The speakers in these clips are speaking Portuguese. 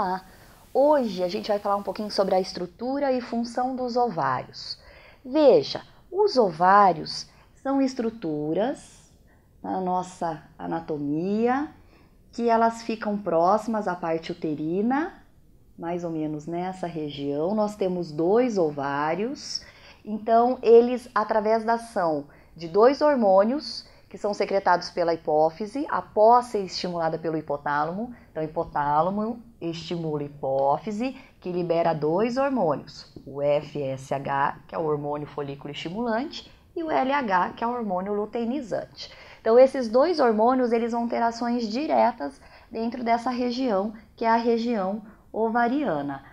falar. Hoje a gente vai falar um pouquinho sobre a estrutura e função dos ovários. Veja, os ovários são estruturas na nossa anatomia que elas ficam próximas à parte uterina, mais ou menos nessa região. Nós temos dois ovários, então eles, através da ação de dois hormônios, que são secretados pela hipófise, após ser é estimulada pelo hipotálamo. Então, o hipotálamo estimula a hipófise, que libera dois hormônios, o FSH, que é o hormônio folículo estimulante, e o LH, que é o hormônio luteinizante. Então, esses dois hormônios, eles vão ter ações diretas dentro dessa região, que é a região ovariana.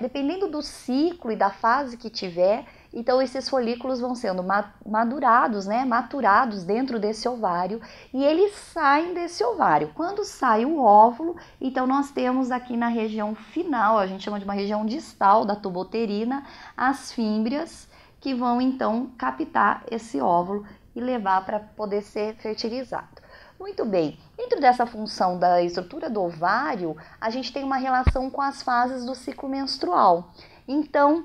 Dependendo do ciclo e da fase que tiver, então esses folículos vão sendo madurados, né, maturados dentro desse ovário e eles saem desse ovário. Quando sai o óvulo, então nós temos aqui na região final, a gente chama de uma região distal da tuboterina, as fímbrias que vão então captar esse óvulo e levar para poder ser fertilizado. Muito bem, dentro dessa função da estrutura do ovário, a gente tem uma relação com as fases do ciclo menstrual. Então,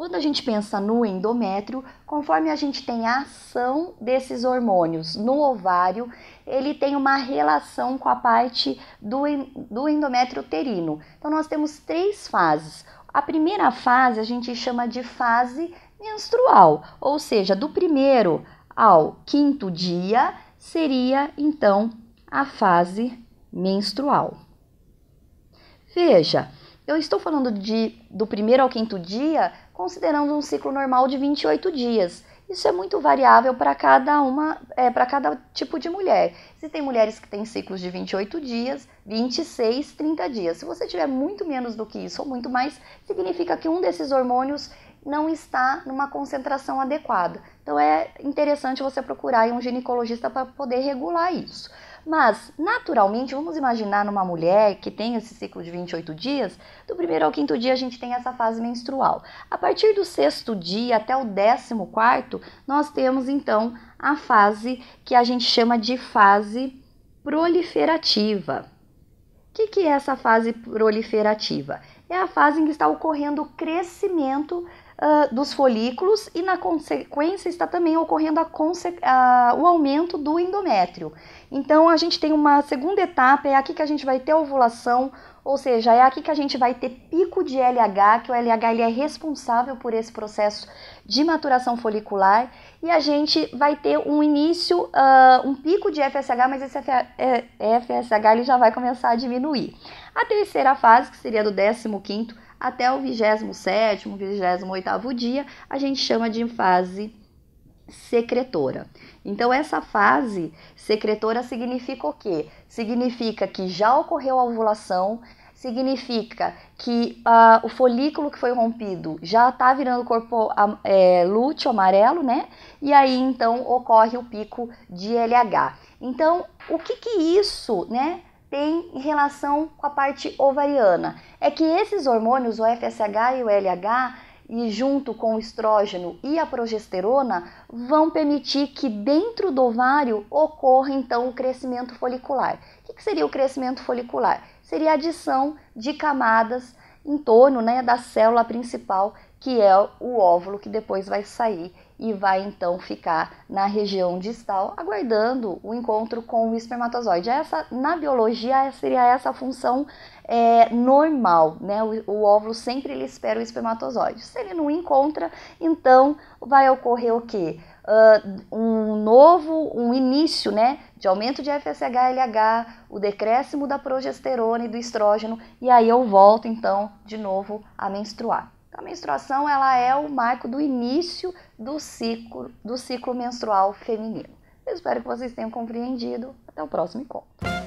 quando a gente pensa no endométrio, conforme a gente tem a ação desses hormônios no ovário, ele tem uma relação com a parte do, do endométrio uterino. Então, nós temos três fases. A primeira fase a gente chama de fase menstrual, ou seja, do primeiro ao quinto dia seria então a fase menstrual. Veja, eu estou falando de, do primeiro ao quinto dia, considerando um ciclo normal de 28 dias. Isso é muito variável para cada uma, é, para cada tipo de mulher. Existem mulheres que têm ciclos de 28 dias, 26, 30 dias. Se você tiver muito menos do que isso ou muito mais, significa que um desses hormônios não está numa concentração adequada. Então é interessante você procurar um ginecologista para poder regular isso. Mas, naturalmente, vamos imaginar numa mulher que tem esse ciclo de 28 dias, do primeiro ao quinto dia a gente tem essa fase menstrual. A partir do sexto dia até o décimo quarto, nós temos então a fase que a gente chama de fase proliferativa. O que, que é essa fase proliferativa? É a fase em que está ocorrendo o crescimento uh, dos folículos e na consequência está também ocorrendo a a, o aumento do endométrio. Então a gente tem uma segunda etapa, é aqui que a gente vai ter ovulação, ou seja, é aqui que a gente vai ter pico de LH, que o LH ele é responsável por esse processo de maturação folicular, e a gente vai ter um início, uh, um pico de FSH, mas esse FSH é, ele já vai começar a diminuir. A terceira fase, que seria do 15 até o 27 28 dia, a gente chama de fase secretora. Então, essa fase secretora significa o quê? Significa que já ocorreu a ovulação, significa que uh, o folículo que foi rompido já está virando corpo é, lúteo amarelo, né? E aí então ocorre o pico de LH. Então, o que que isso, né? Tem em relação com a parte ovariana. É que esses hormônios, o FSH e o LH, e junto com o estrógeno e a progesterona vão permitir que dentro do ovário ocorra então o crescimento folicular. O que seria o crescimento folicular? Seria a adição de camadas em torno né, da célula principal, que é o óvulo que depois vai sair e vai então ficar na região distal, aguardando o encontro com o espermatozoide. Essa, na biologia, seria essa a função é, normal, né? O, o, óvulo sempre ele espera o espermatozoide. Se ele não encontra, então vai ocorrer o quê? Uh, um novo, um início, né? de aumento de FSH-LH, o decréscimo da progesterona e do estrógeno, e aí eu volto então de novo a menstruar. Então, a menstruação ela é o marco do início do ciclo, do ciclo menstrual feminino. Eu espero que vocês tenham compreendido. Até o próximo encontro.